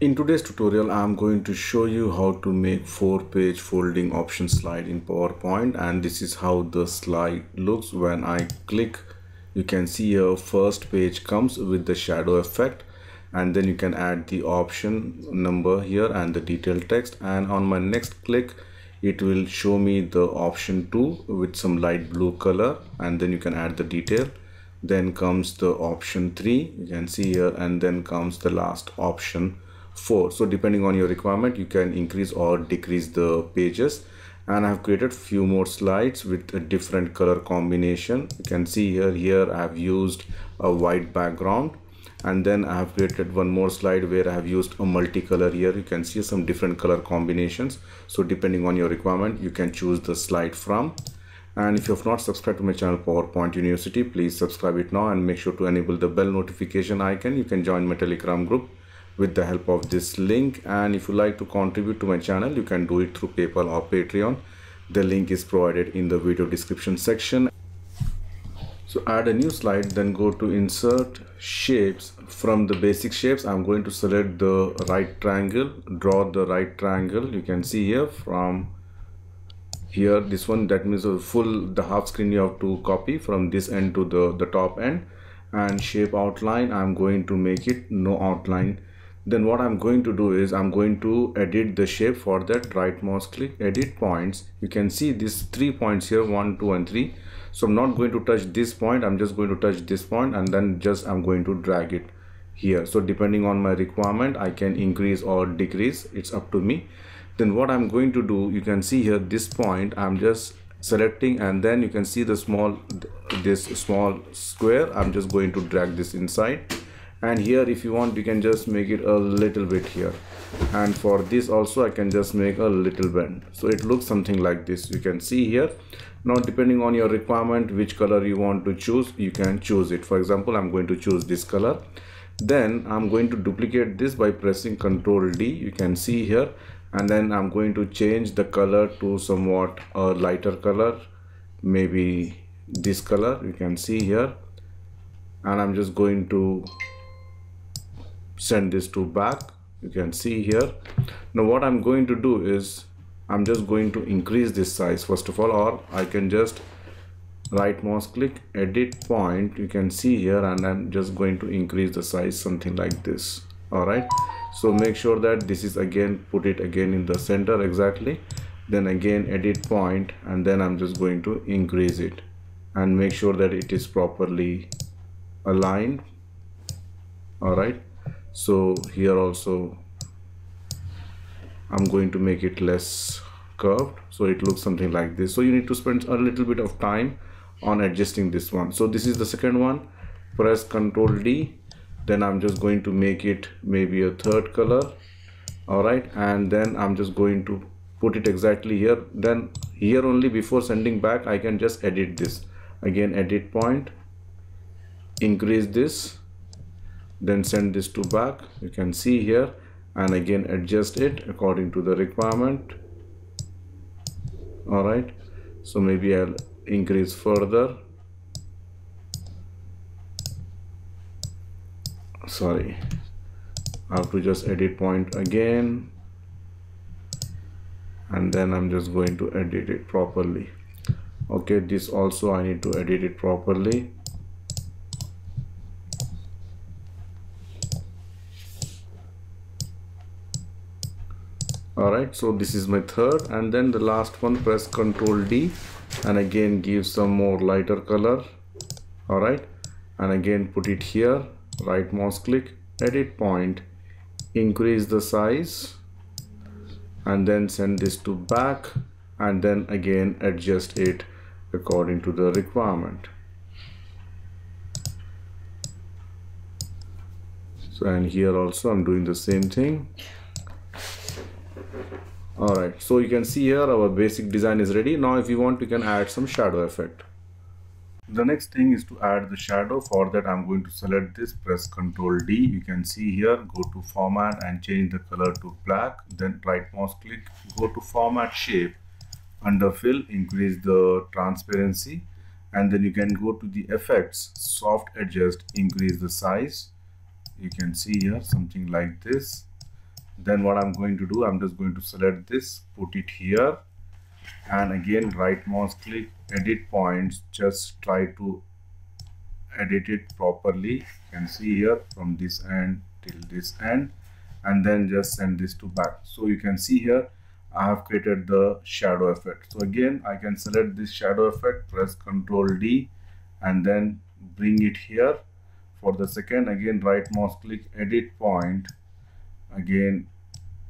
In today's tutorial, I'm going to show you how to make four page folding option slide in PowerPoint. And this is how the slide looks when I click. You can see here first page comes with the shadow effect and then you can add the option number here and the detailed text. And on my next click, it will show me the option 2 with some light blue color and then you can add the detail then comes the option 3 you can see here and then comes the last option 4 so depending on your requirement you can increase or decrease the pages and I have created few more slides with a different color combination you can see here here I have used a white background and then I have created one more slide where I have used a multicolor here you can see some different color combinations so depending on your requirement you can choose the slide from and if you have not subscribed to my channel PowerPoint University please subscribe it now and make sure to enable the bell notification icon you can join my telegram group with the help of this link and if you like to contribute to my channel you can do it through paypal or patreon the link is provided in the video description section so add a new slide then go to insert shapes from the basic shapes i'm going to select the right triangle draw the right triangle you can see here from here this one that means a full the half screen you have to copy from this end to the the top end and shape outline i'm going to make it no outline then what I'm going to do is I'm going to edit the shape for that right mouse click edit points you can see these three points here one two and three so I'm not going to touch this point I'm just going to touch this point and then just I'm going to drag it here so depending on my requirement I can increase or decrease it's up to me then what I'm going to do you can see here this point I'm just selecting and then you can see the small this small square I'm just going to drag this inside and here if you want you can just make it a little bit here and for this also I can just make a little bend so it looks something like this you can see here now depending on your requirement which color you want to choose you can choose it for example I'm going to choose this color then I'm going to duplicate this by pressing ctrl D you can see here and then I'm going to change the color to somewhat a lighter color maybe this color you can see here and I'm just going to send this to back you can see here now what i'm going to do is i'm just going to increase this size first of all or i can just right mouse click edit point you can see here and i'm just going to increase the size something like this all right so make sure that this is again put it again in the center exactly then again edit point and then i'm just going to increase it and make sure that it is properly aligned all right so here also I'm going to make it less curved so it looks something like this so you need to spend a little bit of time on adjusting this one so this is the second one press ctrl D then I'm just going to make it maybe a third color alright and then I'm just going to put it exactly here then here only before sending back I can just edit this again edit point increase this then send this to back you can see here and again adjust it according to the requirement all right so maybe I'll increase further sorry I have to just edit point again and then I'm just going to edit it properly okay this also I need to edit it properly all right so this is my third and then the last one press ctrl d and again give some more lighter color all right and again put it here right mouse click edit point increase the size and then send this to back and then again adjust it according to the requirement so and here also I'm doing the same thing all right so you can see here our basic design is ready now if you want you can add some shadow effect the next thing is to add the shadow for that i'm going to select this press ctrl d you can see here go to format and change the color to black then right mouse click go to format shape under fill increase the transparency and then you can go to the effects soft adjust increase the size you can see here something like this then what I'm going to do I'm just going to select this put it here and again right mouse click edit points just try to edit it properly you can see here from this end till this end and then just send this to back so you can see here I have created the shadow effect so again I can select this shadow effect press ctrl D and then bring it here for the second again right mouse click edit point again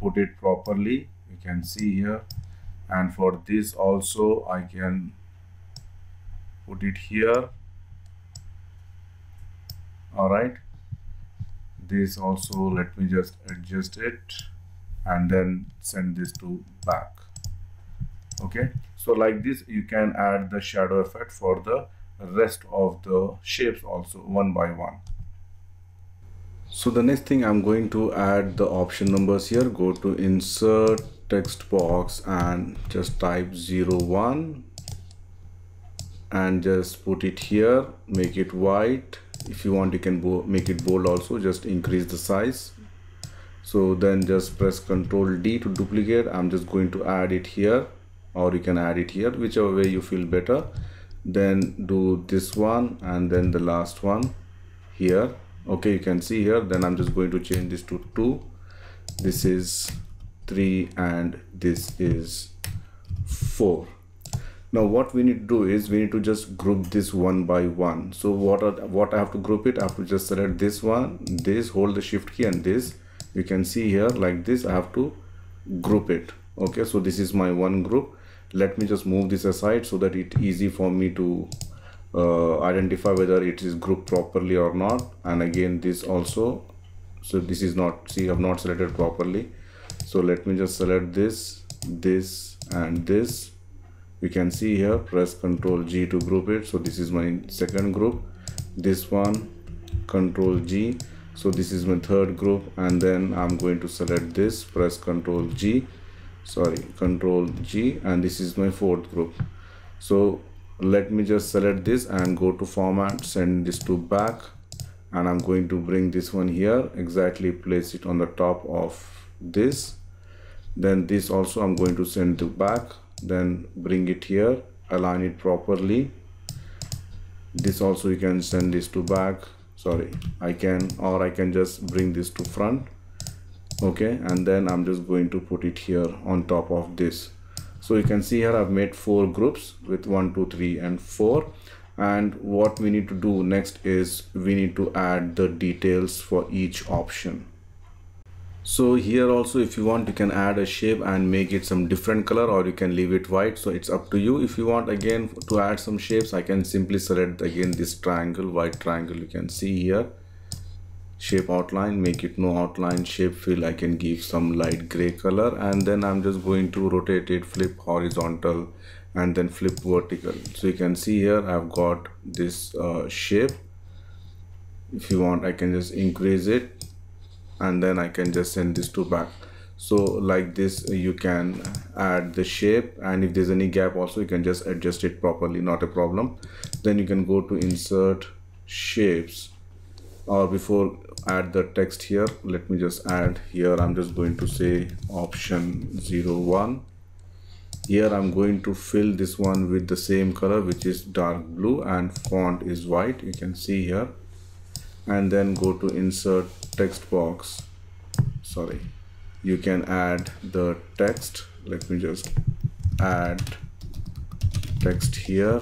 put it properly you can see here and for this also I can put it here all right this also let me just adjust it and then send this to back okay so like this you can add the shadow effect for the rest of the shapes also one by one so the next thing i'm going to add the option numbers here go to insert text box and just type 01 and just put it here make it white if you want you can make it bold also just increase the size so then just press ctrl d to duplicate i'm just going to add it here or you can add it here whichever way you feel better then do this one and then the last one here okay you can see here then i'm just going to change this to 2 this is 3 and this is 4 now what we need to do is we need to just group this one by one so what are what i have to group it i have to just select this one this hold the shift key and this you can see here like this i have to group it okay so this is my one group let me just move this aside so that it easy for me to uh, identify whether it is grouped properly or not and again this also so this is not see I've not selected properly so let me just select this this and this you can see here press ctrl G to group it so this is my second group this one ctrl G so this is my third group and then I'm going to select this press ctrl G sorry Ctrl G and this is my fourth group so let me just select this and go to format send this to back and I'm going to bring this one here exactly place it on the top of this then this also I'm going to send to back then bring it here align it properly this also you can send this to back sorry I can or I can just bring this to front okay and then I'm just going to put it here on top of this so you can see here I've made four groups with one two three and four and what we need to do next is we need to add the details for each option so here also if you want you can add a shape and make it some different color or you can leave it white so it's up to you if you want again to add some shapes i can simply select again this triangle white triangle you can see here shape outline make it no outline shape fill i can give some light gray color and then i'm just going to rotate it flip horizontal and then flip vertical so you can see here i've got this uh, shape if you want i can just increase it and then i can just send this to back so like this you can add the shape and if there's any gap also you can just adjust it properly not a problem then you can go to insert shapes or before add the text here let me just add here i'm just going to say option 01 here i'm going to fill this one with the same color which is dark blue and font is white you can see here and then go to insert text box sorry you can add the text let me just add text here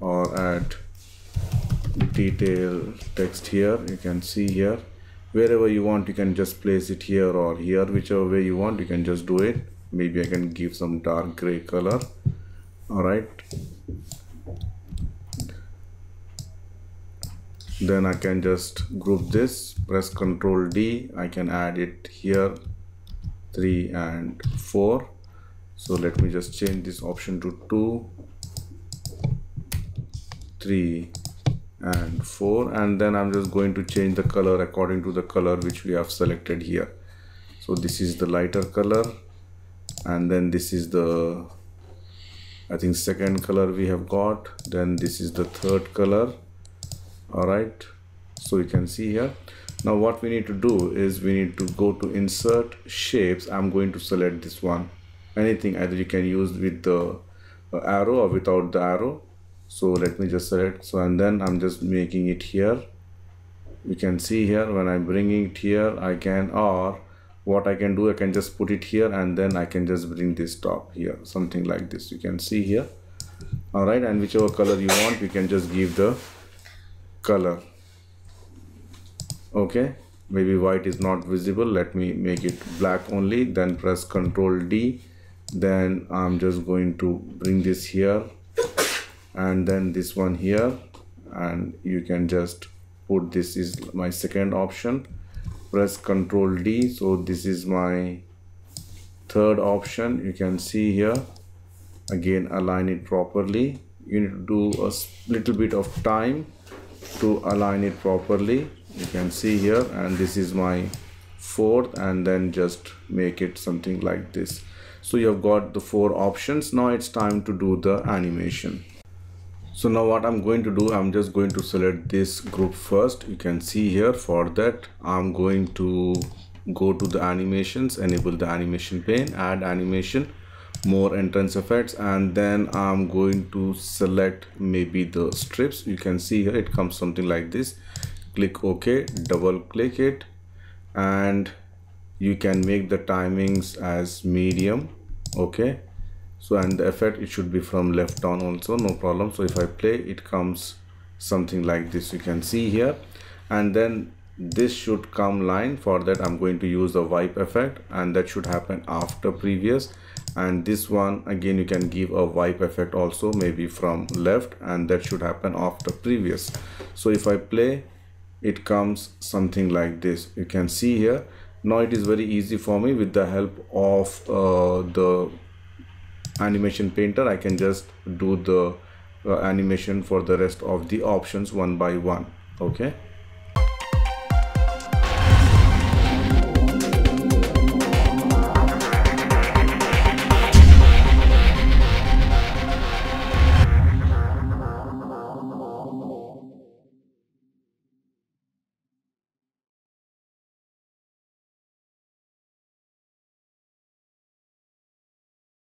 or add detail text here you can see here wherever you want you can just place it here or here whichever way you want you can just do it maybe I can give some dark gray color all right then I can just group this press ctrl D I can add it here 3 and 4 so let me just change this option to 2 3 and 4 and then I'm just going to change the color according to the color which we have selected here so this is the lighter color and then this is the I think second color we have got then this is the third color alright so you can see here now what we need to do is we need to go to insert shapes I'm going to select this one anything either you can use with the uh, arrow or without the arrow so let me just select so and then I'm just making it here you can see here when I'm bringing it here I can or what I can do I can just put it here and then I can just bring this top here something like this you can see here alright and whichever color you want you can just give the color okay maybe white is not visible let me make it black only then press ctrl d then I'm just going to bring this here and then this one here and you can just put this is my second option press ctrl d so this is my third option you can see here again align it properly you need to do a little bit of time to align it properly you can see here and this is my fourth and then just make it something like this so you've got the four options now it's time to do the animation so now what i'm going to do i'm just going to select this group first you can see here for that i'm going to go to the animations enable the animation pane add animation more entrance effects and then i'm going to select maybe the strips you can see here it comes something like this click ok double click it and you can make the timings as medium okay so and the effect it should be from left down also no problem so if i play it comes something like this you can see here and then this should come line for that i'm going to use the wipe effect and that should happen after previous and this one again you can give a wipe effect also maybe from left and that should happen after previous so if i play it comes something like this you can see here now it is very easy for me with the help of uh, the animation painter I can just do the uh, animation for the rest of the options one by one okay